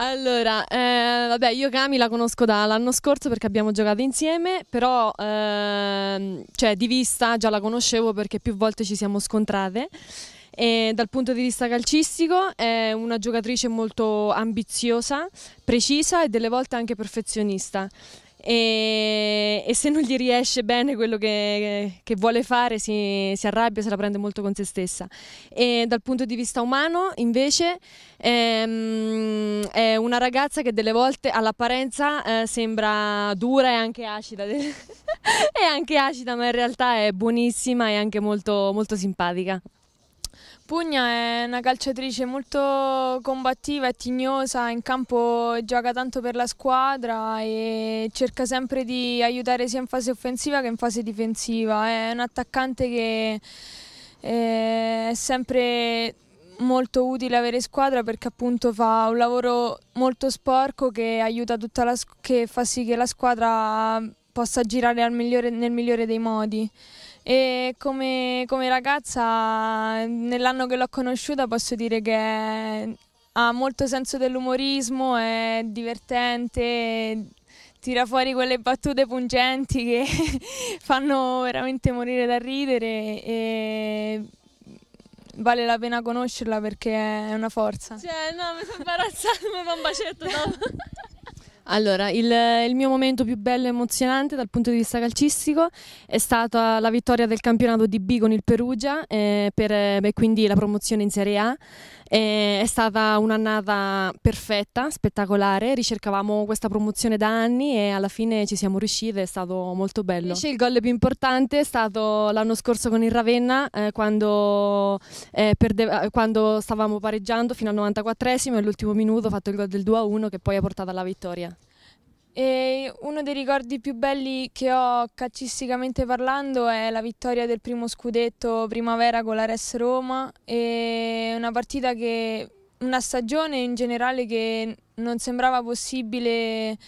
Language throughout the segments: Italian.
Allora, eh, vabbè, io Cami la conosco dall'anno scorso perché abbiamo giocato insieme, però eh, cioè, di vista già la conoscevo perché più volte ci siamo scontrate. E dal punto di vista calcistico è una giocatrice molto ambiziosa, precisa e delle volte anche perfezionista. E, e, se non gli riesce bene quello che, che vuole fare si, si, arrabbia, se la prende molto con se stessa. E dal punto di vista umano invece ehm, è una ragazza che delle volte all'apparenza eh, sembra dura e anche acida, è anche acida ma in realtà è buonissima e anche molto, molto simpatica. Pugna è una calciatrice molto combattiva e tignosa, in campo gioca tanto per la squadra e cerca sempre di aiutare sia in fase offensiva che in fase difensiva. È un attaccante che eh, è sempre molto utile avere squadra perché appunto fa un lavoro molto sporco che aiuta tutta la che fa sì che la squadra possa girare migliore, nel migliore dei modi e come, come ragazza nell'anno che l'ho conosciuta posso dire che ha molto senso dell'umorismo, è divertente, tira fuori quelle battute pungenti che fanno veramente morire da ridere e vale la pena conoscerla perché è una forza. Cioè, no, mi sono imbarazzata, mi fa un bacetto dopo. Allora, il, il, mio momento più bello e emozionante dal punto di vista calcistico è stata la vittoria del campionato di B con il Perugia eh, per, eh, beh, quindi la promozione in Serie A. Eh, è stata un'annata perfetta, spettacolare, ricercavamo questa promozione da anni e alla fine ci siamo riusciti, è stato molto bello. Invece il gol più importante è stato l'anno scorso con il Ravenna eh, quando, eh, eh quando, stavamo pareggiando fino al 94esimo e all'ultimo minuto ho fatto il gol del 2-1 che poi ha portato alla vittoria. E uno dei ricordi più belli che ho calcisticamente parlando è la vittoria del primo scudetto primavera con la Res Roma, e una partita che una stagione in generale che non sembrava possibile e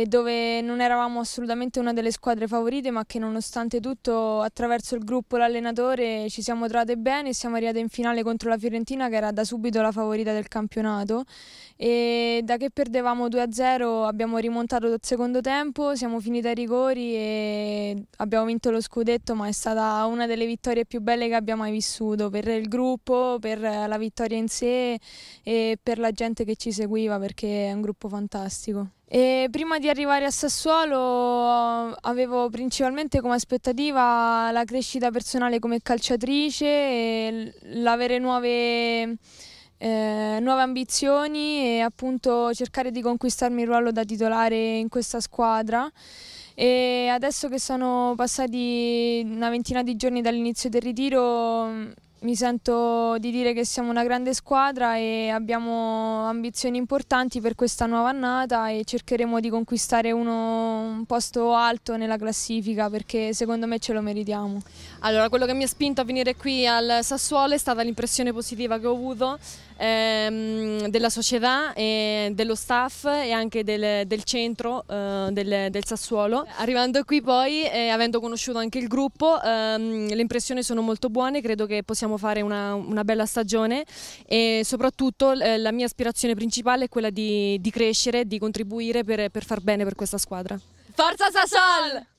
eh, dove non eravamo assolutamente una delle squadre favorite ma che nonostante tutto attraverso il gruppo l'allenatore ci siamo trovate bene e siamo arrivate in finale contro la Fiorentina che era da subito la favorita del campionato e da che perdevamo 2-0 abbiamo rimontato dal secondo tempo, siamo finiti ai rigori e abbiamo vinto lo scudetto ma è stata una delle vittorie più belle che abbiamo mai vissuto per il gruppo, per la vittoria in sé e per la gente che ci seguiva perché perché è un gruppo fantastico. E prima di arrivare a Sassuolo avevo principalmente come aspettativa la crescita personale come calciatrice e l'avere nuove, eh, nuove ambizioni e appunto cercare di conquistarmi il ruolo da titolare in questa squadra. E adesso che sono passati una ventina di giorni dall'inizio del ritiro mi sento di dire che siamo una grande squadra e abbiamo ambizioni importanti per questa nuova annata e cercheremo di conquistare uno, un posto alto nella classifica perché secondo me ce lo meritiamo. Allora, quello che mi ha spinto a venire qui al Sassuolo è stata l'impressione positiva che ho avuto ehm, della società, e dello staff e anche del, del centro eh, del, del, Sassuolo. Arrivando qui poi, eh, avendo conosciuto anche il gruppo, ehm, le impressioni sono molto buone, credo che possiamo fare una, una bella stagione e soprattutto eh, la mia aspirazione principale è quella di, di crescere, di contribuire per, per far bene per questa squadra. Forza Sassol!